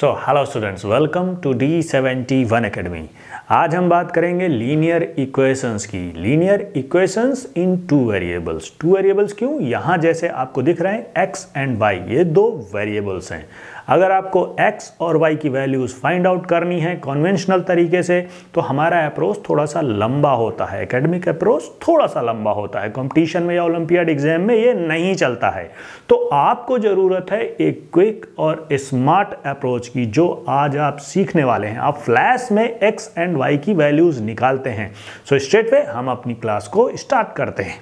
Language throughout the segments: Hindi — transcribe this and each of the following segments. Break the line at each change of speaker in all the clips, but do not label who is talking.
So hello students welcome to D seventy one academy आज हम बात करेंगे लीनियर इक्वेशंस की linear equations in two variables two variables क्यों यहाँ जैसे आपको दिख रहे हैं एक्स एंड वाई ये दो वेरिएबल्स हैं अगर आपको एक्स और वाई की वैल्यूज़ फाइंड आउट करनी है कॉन्वेंशनल तरीके से तो हमारा अप्रोच थोड़ा सा लंबा होता है एकेडमिक अप्रोच थोड़ा सा लंबा होता है कॉम्पिटिशन में या ओलंपियाड एग्जाम में ये नहीं चलता है तो आपको ज़रूरत है एक क्विक और स्मार्ट अप्रोच की जो आज आप सीखने वाले हैं आप फ्लैश में एक्स एंड वाई की वैल्यूज़ निकालते हैं सो स्ट्रेट वे हम अपनी क्लास को स्टार्ट करते हैं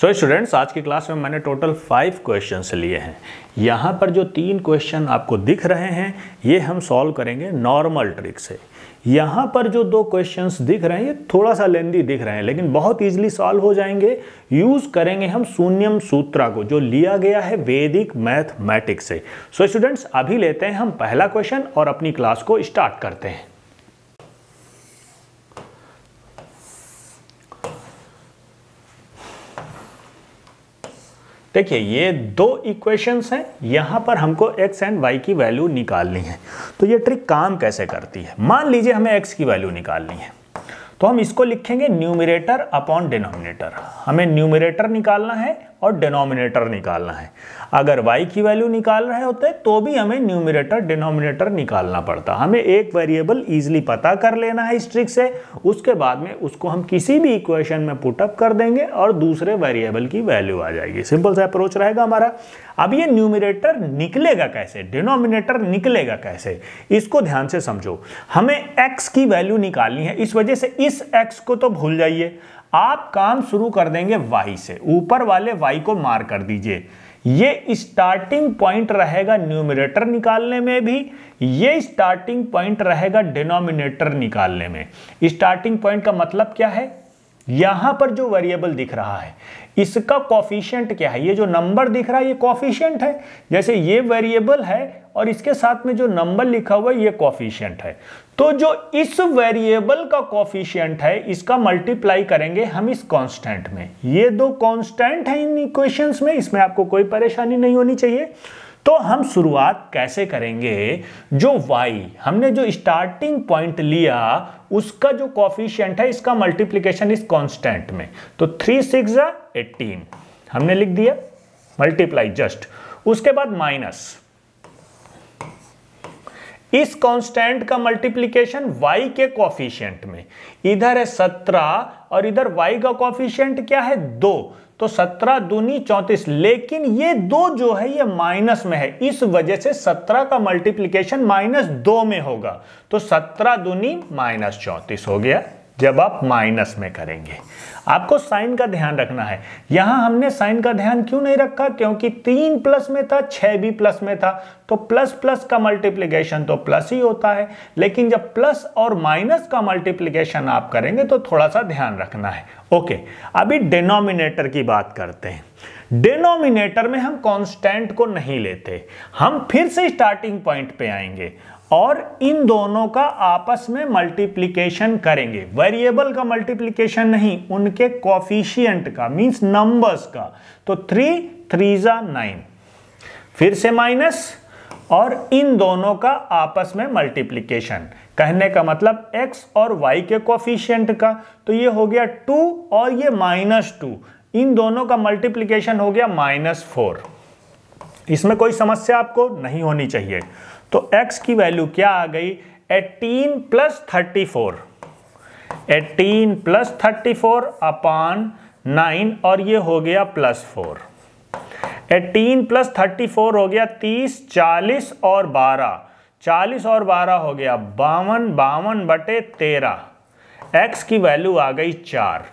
सो so, स्टूडेंट्स आज की क्लास में मैंने टोटल फाइव क्वेश्चन लिए हैं यहाँ पर जो तीन क्वेश्चन आपको दिख रहे हैं ये हम सॉल्व करेंगे नॉर्मल ट्रिक से यहाँ पर जो दो क्वेश्चंस दिख रहे हैं ये थोड़ा सा लेंदी दिख रहे हैं लेकिन बहुत इजीली सॉल्व हो जाएंगे यूज़ करेंगे हम शून्यम सूत्रा को जो लिया गया है वैदिक मैथमेटिक्स से सो so, स्टूडेंट्स अभी लेते हैं हम पहला क्वेश्चन और अपनी क्लास को स्टार्ट करते हैं देखिए ये दो इक्वेशंस हैं यहाँ पर हमको x एंड y की वैल्यू निकालनी है तो ये ट्रिक काम कैसे करती है मान लीजिए हमें x की वैल्यू निकालनी है तो हम इसको लिखेंगे न्यूमिरेटर अपॉन डिनोमिनेटर हमें न्यूमिरेटर निकालना है और डिनोमिनेटर निकालना है अगर y की वैल्यू निकाल रहे होते तो भी हमें न्यूमिनेटर डिनोमिनेटर निकालना पड़ता हमें एक वेरिएबल ईजिली पता कर लेना है इस ट्रिक से उसके बाद में उसको हम किसी भी इक्वेशन में पुटअप कर देंगे और दूसरे वेरिएबल की वैल्यू आ जाएगी सिंपल सा अप्रोच रहेगा हमारा अब ये न्यूमिनेटर निकलेगा कैसे डिनोमिनेटर निकलेगा कैसे इसको ध्यान से समझो हमें एक्स की वैल्यू निकालनी है इस वजह से इस एक्स को तो भूल जाइए आप काम शुरू कर देंगे वाई से ऊपर वाले वाई को मार कर दीजिए ये स्टार्टिंग पॉइंट रहेगा न्यूमिनेटर निकालने में भी ये स्टार्टिंग पॉइंट रहेगा डिनोमिनेटर निकालने में स्टार्टिंग पॉइंट का मतलब क्या है यहां पर जो वेरिएबल दिख रहा है इसका कॉफिशियंट क्या है ये जो नंबर दिख रहा है ये कॉफिशियंट है जैसे ये वेरिएबल है और इसके साथ में जो नंबर लिखा हुआ है ये कॉफिशियंट है तो जो इस वेरिएबल का कॉफिशियंट है इसका मल्टीप्लाई करेंगे हम इस कांस्टेंट में ये दो कांस्टेंट है इन इक्वेशन में इसमें आपको कोई परेशानी नहीं होनी चाहिए तो हम शुरुआत कैसे करेंगे जो y हमने जो स्टार्टिंग पॉइंट लिया उसका जो कॉफिशियंट है इसका मल्टीप्लीकेशन इस कॉन्स्टेंट में तो थ्री सिक्स एटीन हमने लिख दिया मल्टीप्लाई जस्ट उसके बाद माइनस इस कांस्टेंट का मल्टीप्लीकेशन वाई के कॉफिशियंट में इधर है सत्रह और इधर वाई का कॉफिशियंट क्या है दो तो सत्रह दूनी चौतीस लेकिन ये दो जो है ये माइनस में है इस वजह से सत्रह का मल्टीप्लीकेशन माइनस दो में होगा तो सत्रह दूनी माइनस चौंतीस हो गया जब आप माइनस में करेंगे आपको साइन का ध्यान रखना है यहां हमने साइन का ध्यान क्यों नहीं रखा क्योंकि तीन प्लस में था छः भी प्लस में था तो प्लस प्लस का मल्टीप्लिकेशन तो प्लस ही होता है लेकिन जब प्लस और माइनस का मल्टीप्लिकेशन आप करेंगे तो थोड़ा सा ध्यान रखना है ओके अभी डिनोमिनेटर की बात करते हैं डिनोमिनेटर में हम कॉन्स्टेंट को नहीं लेते हम फिर से स्टार्टिंग पॉइंट पे आएंगे और इन दोनों का आपस में मल्टीप्लीकेशन करेंगे वेरिएबल का मल्टीप्लीकेशन नहीं उनके कॉफिशियंट का मींस नंबर्स का तो थ्री थ्री ज़ा नाइन फिर से माइनस और इन दोनों का आपस में मल्टीप्लीकेशन कहने का मतलब x और y के कॉफिशियंट का तो ये हो गया टू और ये माइनस टू इन दोनों का मल्टीप्लीकेशन हो गया माइनस फोर इसमें कोई समस्या आपको नहीं होनी चाहिए तो x की वैल्यू क्या आ गई 18 plus thirty four eighteen plus thirty four upon nine और ये हो गया plus four eighteen plus thirty four हो गया तीस चालीस और बारह चालीस और बारह हो गया बावन बावन बटे तेरह एक्स की वैल्यू आ गई चार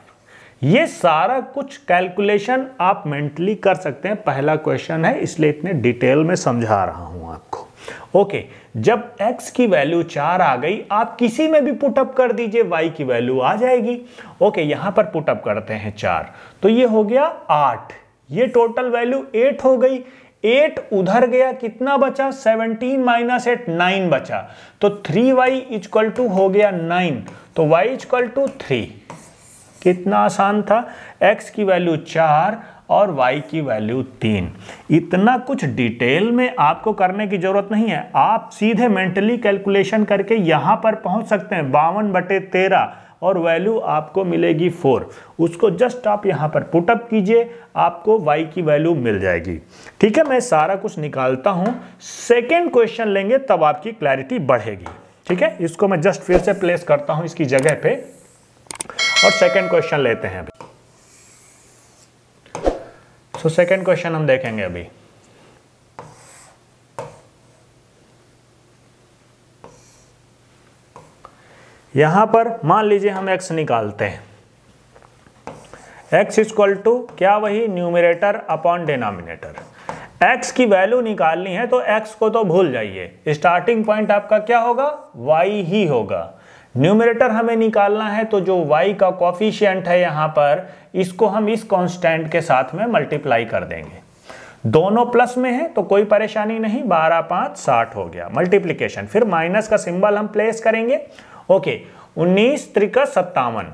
ये सारा कुछ कैलकुलेशन आप मेंटली कर सकते हैं पहला क्वेश्चन है इसलिए इतने डिटेल में समझा रहा हूं आपको ओके जब x की वैल्यू चार आ गई आप किसी में भी पुटअप कर दीजिए y की वैल्यू आ जाएगी ओके यहां पर पुटअप करते हैं चार तो ये हो गया आठ ये टोटल वैल्यू एट हो गई एट उधर गया कितना बचा सेवनटीन माइनस एट नाइन बचा तो थ्री वाई इजक्वल टू हो गया नाइन तो वाई इजक्वल टू थ्री कितना आसान था एक्स की वैल्यू चार और y की वैल्यू तीन इतना कुछ डिटेल में आपको करने की ज़रूरत नहीं है आप सीधे मेंटली कैलकुलेशन करके यहाँ पर पहुँच सकते हैं बावन बटे तेरह और वैल्यू आपको मिलेगी फोर उसको जस्ट आप यहाँ पर पुटअप कीजिए आपको y की वैल्यू मिल जाएगी ठीक है मैं सारा कुछ निकालता हूँ सेकेंड क्वेश्चन लेंगे तब आपकी क्लैरिटी बढ़ेगी ठीक है इसको मैं जस्ट फिर से प्लेस करता हूँ इसकी जगह पर और सेकेंड क्वेश्चन लेते हैं तो सेकेंड क्वेश्चन हम देखेंगे अभी यहां पर मान लीजिए हम एक्स निकालते हैं एक्स इजक्वल टू क्या वही न्यूमिनेटर अपॉन डिनोमिनेटर एक्स की वैल्यू निकालनी है तो एक्स को तो भूल जाइए स्टार्टिंग पॉइंट आपका क्या होगा वाई ही होगा न्यूमरेटर हमें निकालना है तो जो y का कॉफिशियंट है यहां पर इसको हम इस कांस्टेंट के साथ में मल्टीप्लाई कर देंगे दोनों प्लस में है तो कोई परेशानी नहीं बारह पांच साठ हो गया मल्टीप्लीकेशन फिर माइनस का सिंबल हम प्लेस करेंगे ओके उन्नीस त्रिका सत्तावन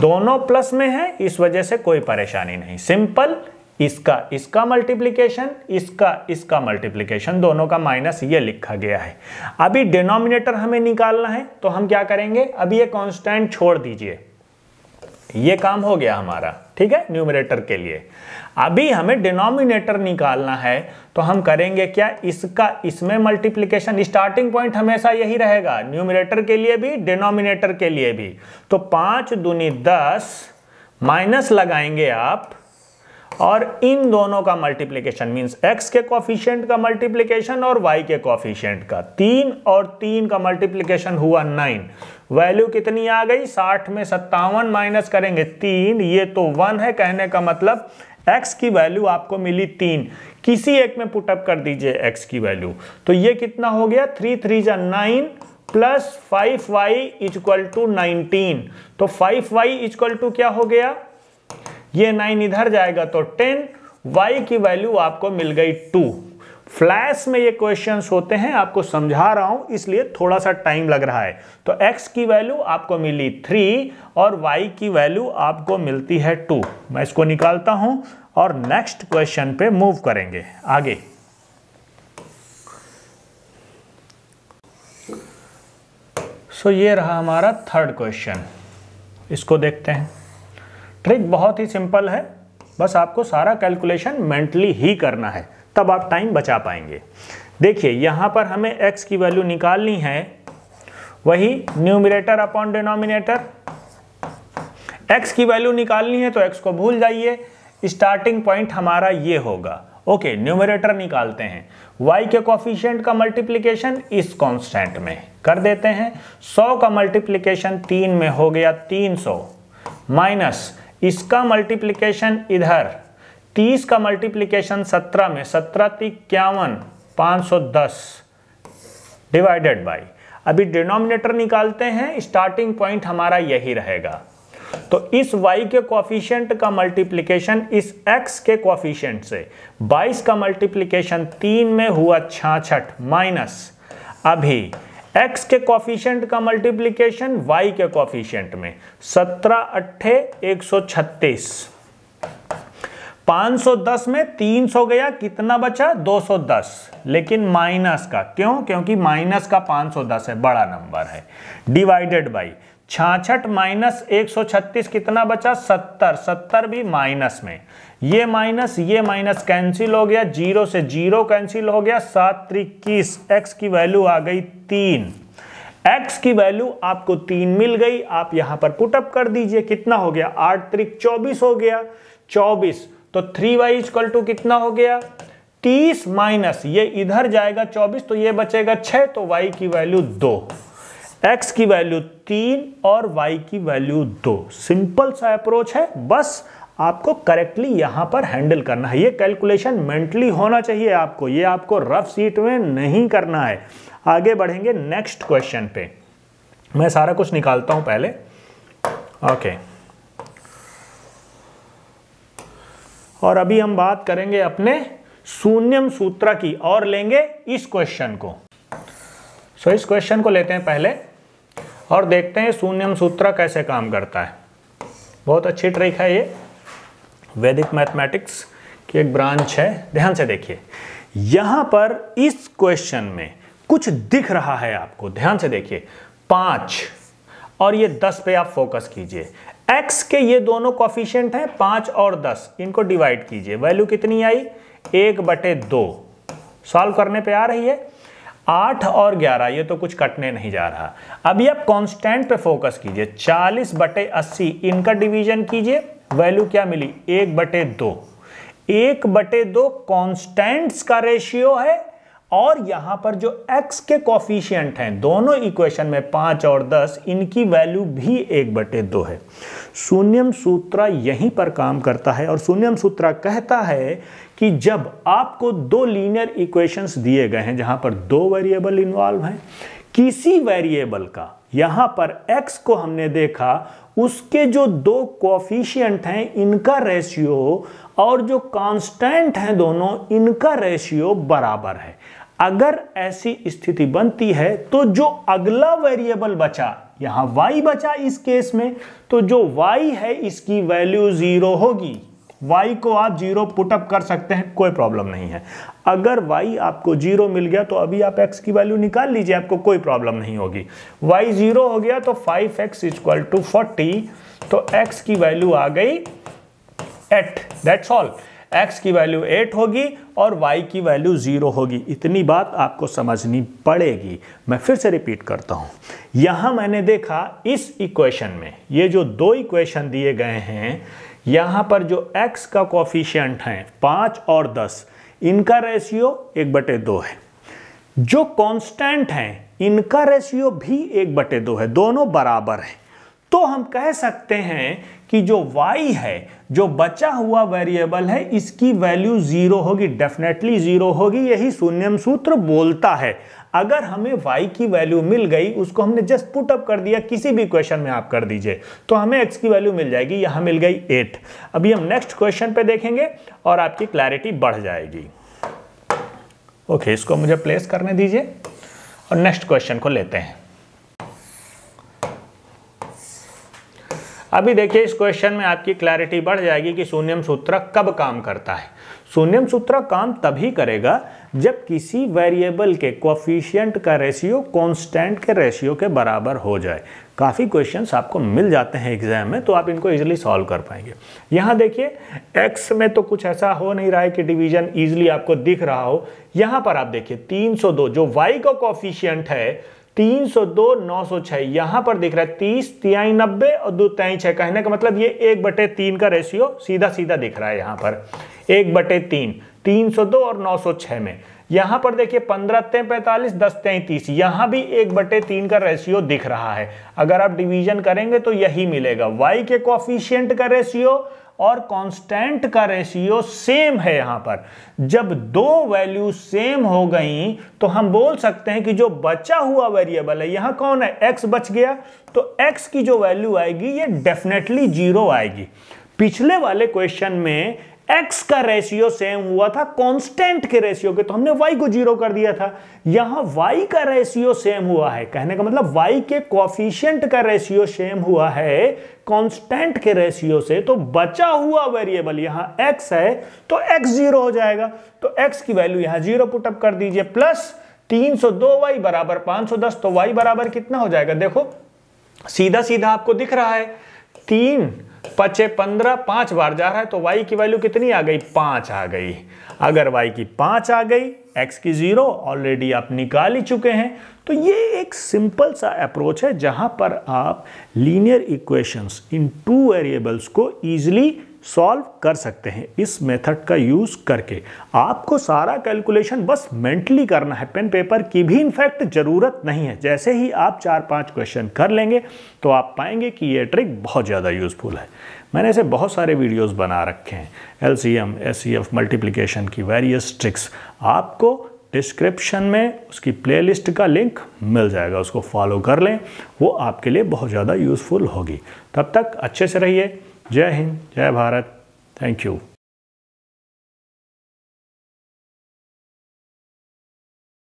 दोनों प्लस में है इस वजह से कोई परेशानी नहीं सिंपल इसका इसका मल्टीप्लीकेशन इसका इसका मल्टीप्लीकेशन दोनों का माइनस ये लिखा गया है अभी डिनोमिनेटर हमें निकालना है तो हम क्या करेंगे अभी ये कांस्टेंट छोड़ दीजिए ये काम हो गया हमारा ठीक है न्यूमिनेटर के लिए अभी हमें डिनोमिनेटर निकालना है तो हम करेंगे क्या इसका इसमें मल्टीप्लीकेशन स्टार्टिंग पॉइंट हमेशा यही रहेगा न्यूमिनेटर के लिए भी डिनोमिनेटर के लिए भी तो पांच दूनी दस माइनस लगाएंगे आप और इन दोनों का मल्टीप्लीकेशन मीन्स x के कॉफिशियंट का मल्टीप्लीकेशन और y के कॉफिशियंट का तीन और तीन का मल्टीप्लीकेशन हुआ नाइन वैल्यू कितनी आ गई साठ में सत्तावन माइनस करेंगे तीन ये तो वन है कहने का मतलब x की वैल्यू आपको मिली तीन किसी एक में पुटअप कर दीजिए x की वैल्यू तो ये कितना हो गया थ्री थ्री जा nine plus five y equal to nineteen तो फाइव वाई इजक्वल टू क्या हो गया ये नाइन इधर जाएगा तो टेन वाई की वैल्यू आपको मिल गई टू फ्लैश में ये क्वेश्चन होते हैं आपको समझा रहा हूं इसलिए थोड़ा सा टाइम लग रहा है तो एक्स की वैल्यू आपको मिली थ्री और वाई की वैल्यू आपको मिलती है टू मैं इसको निकालता हूं और नेक्स्ट क्वेश्चन पे मूव करेंगे आगे सो so ये रहा हमारा थर्ड क्वेश्चन इसको देखते हैं ट्रिक बहुत ही सिंपल है बस आपको सारा कैलकुलेशन मेंटली ही करना है तब आप टाइम बचा पाएंगे देखिए यहाँ पर हमें x की वैल्यू निकालनी है वही न्यूमिनेटर अपॉन डिनोमिनेटर x की वैल्यू निकालनी है तो x को भूल जाइए स्टार्टिंग पॉइंट हमारा ये होगा ओके okay, निकालते हैं y के कॉफिशियंट का मल्टीप्लीकेशन इस कॉन्स्टेंट में कर देते हैं 100 का मल्टीप्लीकेशन तीन में हो गया 300 माइनस इसका मल्टीप्लीकेशन इधर तीस का मल्टीप्लीकेशन सत्रह में सत्रह तिक्यावन इक्यावन पाँच सौ दस डिवाइडेड बाई अभी डिनोमिनेटर निकालते हैं स्टार्टिंग पॉइंट हमारा यही रहेगा तो इस y के कॉफिशियंट का मल्टीप्लीकेशन इस x के कॉफिशियंट से 22 का मल्टीप्लीकेशन तीन में हुआ छाछठ माइनस अभी एक्स के कॉफिशियंट का मल्टीप्लीकेशन वाई के कॉफिशियंट में सत्रह अट्ठे एक सौ छत्तीस 510 में 300 गया कितना बचा 210 लेकिन माइनस का क्यों क्योंकि माइनस का 510 है बड़ा नंबर है डिवाइडेड बाई छाछठ माइनस एक कितना बचा 70 70 भी माइनस में ये माइनस ये माइनस कैंसिल हो गया जीरो से जीरो कैंसिल हो गया सात इक्कीस एक्स की वैल्यू आ गई तीन एक्स की वैल्यू आपको तीन मिल गई आप यहां पर पुटअप कर दीजिए कितना हो गया आठ त्रिक चौबीस हो गया चौबीस तो थ्री वाई इजक्वल टू कितना हो गया तीस माइनस ये इधर जाएगा चौबीस तो ये बचेगा छः तो वाई की वैल्यू दो एक्स की वैल्यू तीन और वाई की वैल्यू दो सिंपल सा अप्रोच है बस आपको करेक्टली यहां पर हैंडल करना है ये कैलकुलेशन मेंटली होना चाहिए आपको ये आपको रफ सीट में नहीं करना है आगे बढ़ेंगे नेक्स्ट क्वेश्चन पे मैं सारा कुछ निकालता हूं पहले ओके okay. और अभी हम बात करेंगे अपने शून्यम सूत्र की और लेंगे इस क्वेश्चन को सो so, इस क्वेश्चन को लेते हैं पहले और देखते हैं शून्यम सूत्र कैसे काम करता है बहुत अच्छी ट्रिक है ये वैदिक मैथमेटिक्स की एक ब्रांच है ध्यान से देखिए यहां पर इस क्वेश्चन में कुछ दिख रहा है आपको ध्यान से देखिए पांच और ये दस पे आप फोकस कीजिए एक्स के ये दोनों कॉफिशियंट हैं पांच और दस इनको डिवाइड कीजिए वैल्यू कितनी आई एक बटे दो सॉल्व करने पे आ रही है आठ और ग्यारह ये तो कुछ कटने नहीं जा रहा अभी आप कांस्टेंट पे फोकस कीजिए चालीस बटे अस्सी इनका डिवीजन कीजिए वैल्यू क्या मिली एक बटे दो एक बटे दो कॉन्स्टेंट्स का रेशियो है और यहां पर जो x के कॉफिशियंट हैं दोनों इक्वेशन में पांच और दस इनकी वैल्यू भी एक बटे दो है शून्यम सूत्रा यहीं पर काम करता है और शून्यम सूत्रा कहता है कि जब आपको दो लीनियर इक्वेशंस दिए गए हैं जहां पर दो वेरिएबल इन्वॉल्व हैं किसी वेरिएबल का यहाँ पर x को हमने देखा उसके जो दो कोफिशियंट हैं इनका रेशियो और जो कांस्टेंट हैं दोनों इनका रेशियो बराबर है अगर ऐसी स्थिति बनती है तो जो अगला वेरिएबल बचा यहां y बचा इस केस में तो जो y है इसकी वैल्यू ज़ीरो होगी y को आप जीरो पुटअप कर सकते हैं कोई प्रॉब्लम नहीं है अगर y आपको जीरो मिल गया तो अभी आप x की वैल्यू निकाल लीजिए आपको कोई प्रॉब्लम नहीं होगी y जीरो हो गया तो 5x x equal to forty तो x की वैल्यू आ गई एट दैट्स ऑल एक्स की वैल्यू एट होगी और वाई की वैल्यू ज़ीरो होगी इतनी बात आपको समझनी पड़ेगी मैं फिर से रिपीट करता हूँ यहाँ मैंने देखा इस इक्वेशन में ये जो दो इक्वेशन दिए गए हैं यहाँ पर जो एक्स का कॉफिशियंट है पाँच और दस इनका रेशियो एक बटे दो है जो कांस्टेंट हैं इनका रेशियो भी एक बटे दो है दोनों बराबर हैं तो हम कह सकते हैं कि जो y है जो बचा हुआ वेरिएबल है इसकी वैल्यू जीरो होगी डेफिनेटली जीरो होगी यही शून्यम सूत्र बोलता है अगर हमें y की वैल्यू मिल गई उसको हमने जस्ट पुट अप कर दिया किसी भी क्वेश्चन में आप कर दीजिए तो हमें x की वैल्यू मिल जाएगी यहां मिल गई एट अभी हम नेक्स्ट क्वेश्चन पे देखेंगे और आपकी क्लैरिटी बढ़ जाएगी ओके okay, इसको मुझे प्लेस करने दीजिए और नेक्स्ट क्वेश्चन को लेते हैं अभी देखिए इस क्वेश्चन में आपकी क्लैरिटी बढ़ जाएगी कि शून्यम सूत्र कब काम करता है शून्यम सूत्र काम तभी करेगा जब किसी वेरिएबल के कोफिशियंट का रेशियो कांस्टेंट के रेशियो के बराबर हो जाए काफ़ी क्वेश्चंस आपको मिल जाते हैं एग्जाम में तो आप इनको इजीली सॉल्व कर पाएंगे यहाँ देखिए एक्स में तो कुछ ऐसा हो नहीं रहा है कि डिवीजन इजीली आपको दिख रहा हो यहाँ पर आप देखिए 302 जो वाई का कोफिशियंट है तीन सौ दो नौ सौ छह यहां पर दिख रहा है तीस तिहाई नब्बे और दो तेई छह कहने का मतलब ये एक बटे तीन का रेशियो सीधा सीधा दिख रहा है यहां पर एक बटे तीन तीन सौ दो और नौ सौ छह में यहां पर देखिए पंद्रह तय पैंतालीस दस तय तीस यहां भी एक बटे तीन का रेशियो दिख रहा है अगर आप डिवीजन करेंगे तो यही मिलेगा वाई के कॉफिशियंट का रेशियो और कांस्टेंट का रेशियो सेम है यहां पर जब दो वैल्यू सेम हो गई तो हम बोल सकते हैं कि जो बचा हुआ वेरिएबल है यहां कौन है एक्स बच गया तो एक्स की जो वैल्यू आएगी ये डेफिनेटली जीरो आएगी पिछले वाले क्वेश्चन में एक्स का रेशियो सेम हुआ था कांस्टेंट के रेशियो के तो हमने वाई को जीरो कर दिया था यहां वाई का रेशियो सेम हुआ है कहने का मतलब वाई के कॉफिशियंट का रेशियो सेम हुआ है कांस्टेंट के रेशियो से तो बचा हुआ वेरिएबल यहां एक्स है तो एक्स जीरो हो जाएगा तो एक्स की वैल्यू यहां जीरो पुटअप कर दीजिए प्लस तीन सौ दो वाई बराबर पांच सौ दस तो वाई बराबर कितना हो जाएगा देखो सीधा सीधा आपको दिख रहा है तीन पचे पंद्रह पांच बार जा रहा है तो y की वैल्यू कितनी आ गई पांच आ गई अगर y की पांच आ गई x की जीरो ऑलरेडी आप निकाल ही चुके हैं तो ये एक सिंपल सा अप्रोच है जहां पर आप linear equations in two variables को ईजिली सॉल्व कर सकते हैं इस मेथड का यूज़ करके आपको सारा कैलकुलेशन बस मेंटली करना है पेन पेपर की भी इनफैक्ट ज़रूरत नहीं है जैसे ही आप चार पांच क्वेश्चन कर लेंगे तो आप पाएंगे कि ये ट्रिक बहुत ज़्यादा यूज़फुल है मैंने ऐसे बहुत सारे वीडियोस बना रखे हैं L C M S C F multiplication की वेरियस ट्रिक्स आपको डिस्क्रिप्शन में उसकी प्ले का लिंक मिल जाएगा उसको फॉलो कर लें वो आपके लिए बहुत ज़्यादा यूज़फुल होगी तब तक अच्छे से रहिए जय हिंद जय भारत थैंक यू